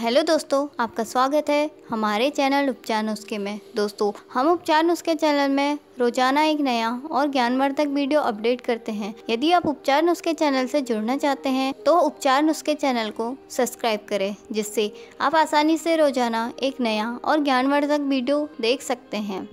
hello दोस्तों आपका स्वागत है हमारे चैनल उपचार नुस्खे में दोस्तों हम उपचार नुस्खे चैनल में रोजाना एक नया और ज्ञानवर्धक वीडियो अपडेट करते हैं यदि आप उपचार नुस्खे चैनल से जुड़ना चाहते हैं तो उपचार नुस्खे चैनल को सब्सक्राइब करें जिससे आप आसानी से रोजाना एक नया और ज्ञानवर्धक वीडियो देख सकते हैं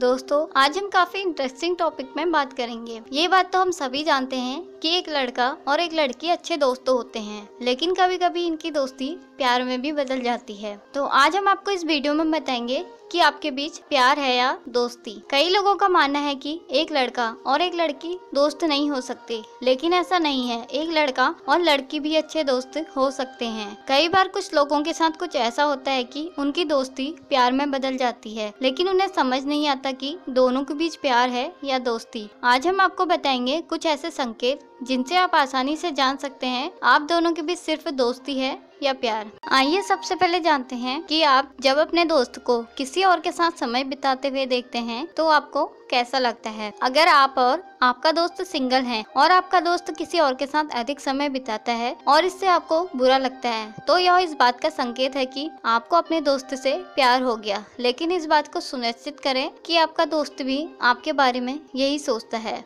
दोस्तों आज हम काफी इंटरेस्टिंग टॉपिक में बात करेंगे ये बात तो हम सभी जानते हैं कि एक लड़का और एक लड़की अच्छे दोस्त होते हैं लेकिन कभी कभी इनकी दोस्ती प्यार में भी बदल जाती है तो आज हम आपको इस वीडियो में बताएंगे कि आपके बीच प्यार है या दोस्ती कई लोगों का मानना है कि एक लड़का और एक लड़की दोस्त नहीं हो सकते लेकिन ऐसा नहीं है एक लड़का और लड़की भी अच्छे दोस्त हो सकते हैं कई बार कुछ लोगों के साथ कुछ ऐसा होता है कि उनकी दोस्ती प्यार में बदल जाती है लेकिन उन्हें समझ नहीं आता कि दोनों के बीच प्यार है या दोस्ती आज हम आपको बताएंगे कुछ ऐसे संकेत जिनसे आप आसानी से जान सकते हैं आप दोनों के बीच सिर्फ दोस्ती है या प्यार आइए सबसे पहले जानते हैं कि आप जब अपने दोस्त को किसी और के साथ समय बिताते हुए देखते हैं तो आपको कैसा लगता है अगर आप और आपका दोस्त सिंगल हैं और आपका दोस्त किसी और के साथ अधिक समय बिताता है और इससे आपको बुरा लगता है तो यह इस बात का संकेत है कि आपको अपने दोस्त से प्यार हो गया लेकिन इस बात को सुनिश्चित करें कि आपका दोस्त भी आपके बारे में यही सोचता है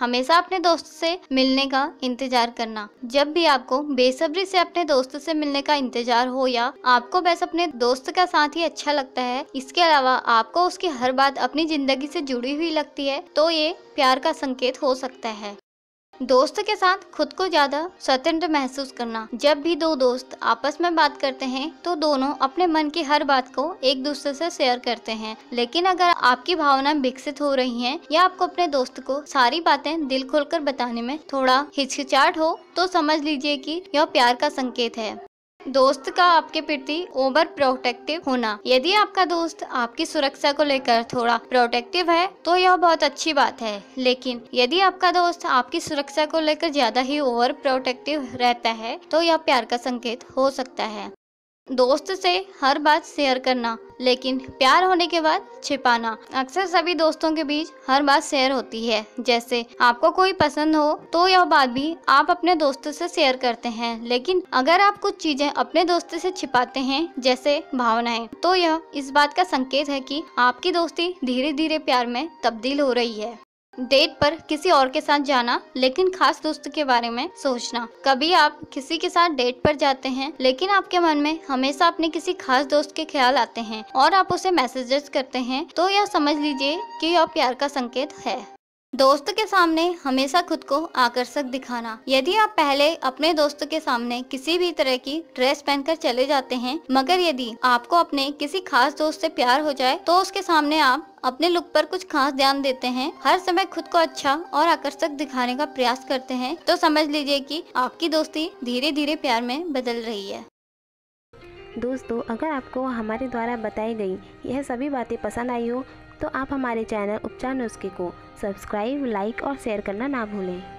हमेशा अपने दोस्त से मिलने का इंतजार करना जब भी आपको बेसब्री से अपने दोस्त से मिलने का इंतजार हो या आपको बस अपने दोस्त का साथ ही अच्छा लगता है इसके अलावा आपको उसकी हर बात अपनी जिंदगी से जुड़ी हुई लगती है तो ये प्यार का संकेत हो सकता है दोस्त के साथ खुद को ज्यादा स्वतंत्र महसूस करना जब भी दो दोस्त आपस में बात करते हैं तो दोनों अपने मन की हर बात को एक दूसरे से शेयर करते हैं लेकिन अगर आपकी भावना विकसित हो रही हैं या आपको अपने दोस्त को सारी बातें दिल खोलकर बताने में थोड़ा हिचकिचाहट हो तो समझ लीजिए कि यह प्यार का संकेत है दोस्त का आपके प्रति ओवर प्रोटेक्टिव होना यदि आपका दोस्त आपकी सुरक्षा को लेकर थोड़ा प्रोटेक्टिव है तो यह बहुत अच्छी बात है लेकिन यदि आपका दोस्त आपकी सुरक्षा को लेकर ज्यादा ही ओवर प्रोटेक्टिव रहता है तो यह प्यार का संकेत हो सकता है दोस्त से हर बात शेयर करना लेकिन प्यार होने के बाद छिपाना अक्सर सभी दोस्तों के बीच हर बात शेयर होती है जैसे आपको कोई पसंद हो तो यह बात भी आप अपने दोस्त से शेयर करते हैं लेकिन अगर आप कुछ चीजें अपने दोस्त से छिपाते हैं जैसे भावनाएं तो यह इस बात का संकेत है कि आपकी दोस्ती धीरे धीरे प्यार में तब्दील हो रही है डेट पर किसी और के साथ जाना लेकिन खास दोस्त के बारे में सोचना कभी आप किसी के साथ डेट पर जाते हैं लेकिन आपके मन में हमेशा अपने किसी खास दोस्त के ख्याल आते हैं और आप उसे मैसेजेस करते हैं तो यह समझ लीजिए कि यह प्यार का संकेत है दोस्तों के सामने हमेशा खुद को आकर्षक दिखाना यदि आप पहले अपने दोस्त के सामने किसी भी तरह की ड्रेस पहनकर चले जाते हैं मगर यदि आपको अपने किसी खास दोस्त से प्यार हो जाए तो उसके सामने आप अपने लुक पर कुछ खास ध्यान देते हैं हर समय खुद को अच्छा और आकर्षक दिखाने का प्रयास करते हैं तो समझ लीजिए कि आपकी दोस्ती धीरे धीरे प्यार में बदल रही है दोस्तों अगर आपको हमारे द्वारा बताई गई यह सभी बातें पसंद आई हो तो आप हमारे चैनल उपचार नुस्खे को सब्सक्राइब लाइक और शेयर करना ना भूलें